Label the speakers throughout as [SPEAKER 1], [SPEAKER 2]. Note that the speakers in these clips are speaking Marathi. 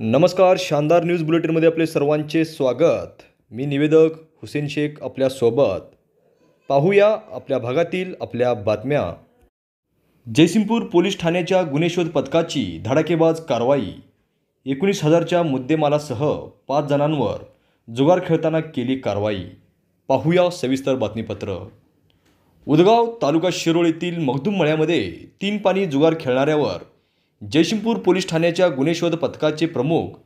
[SPEAKER 1] नमस्कार शानदार न्यूज बुलेटिनमध्ये आपले सर्वांचे स्वागत मी निवेदक हुसेन शेख आपल्यासोबत पाहूया आपल्या भागातील आपल्या बातम्या जयसिंगपूर पोलीस ठाण्याच्या गुन्हे शोध पथकाची धडाकेबाज कारवाई एकोणीस हजारच्या मुद्देमालासह पाच जणांवर जुगार खेळताना केली कारवाई पाहूया सविस्तर बातमीपत्र उदगाव तालुका शिरोळ येथील मखदूम मळ्यामध्ये तीन पाणी जुगार खेळणाऱ्यावर जयसिंगपूर पोलीस ठाण्याच्या गुन्हे पथकाचे प्रमुख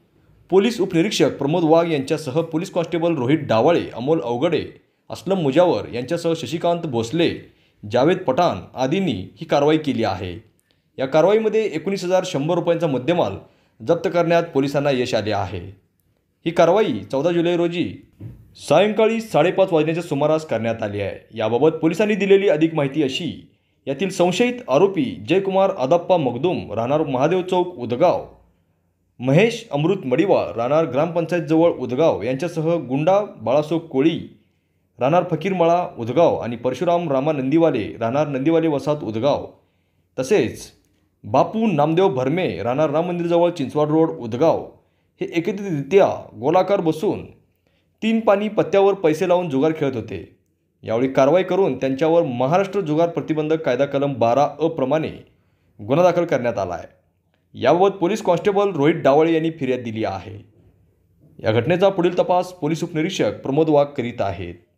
[SPEAKER 1] पोलीस उपनिरीक्षक प्रमोद वाघ यांच्यासह पोलीस कॉन्स्टेबल रोहित डावाळे अमोल अवगडे असलम मुजावर यांच्यासह शशिकांत भोसले जावेद पठाण आदींनी ही कारवाई केली आहे या कारवाईमध्ये एकोणीस हजार शंभर रुपयांचा मुद्देमाल जप्त करण्यात पोलिसांना यश आले आहे ही कारवाई चौदा जुलै रोजी सायंकाळी साडेपाच वाजण्याच्या सुमारास करण्यात आली आहे याबाबत पोलिसांनी दिलेली अधिक माहिती अशी यातील संशयित आरोपी जयकुमार अदाप्पा मगदुम राहणार महादेव चौक उदगाव महेश अमृत मडिवाळ राहणार ग्रामपंचायतजवळ उदगाव यांच्यासह गुंडा बाळासो कोळी राहणार फकीरमाळा उदगाव आणि परशुराम रामा नंदीवाले राहणार नंदीवाले वसाहत उदगाव तसेच बापू नामदेव भरमे राहणार राम मंदिरजवळ चिंचवाड रोड उदगाव हे एकत्रितरित्या गोलाकार बसून तीन पाणी पत्त्यावर पैसे लावून जुगार खेळत होते यावेळी कारवाई करून त्यांच्यावर महाराष्ट्र जुगार प्रतिबंधक कायदा कलम बारा अ प्रमाणे गुन्हा दाखल करण्यात आला आहे याबाबत पोलीस कॉन्स्टेबल रोहित डावळे यांनी फिर्याद दिली आहे या घटनेचा पुढील तपास पोलीस उपनिरीक्षक प्रमोद वाघ करीत आहेत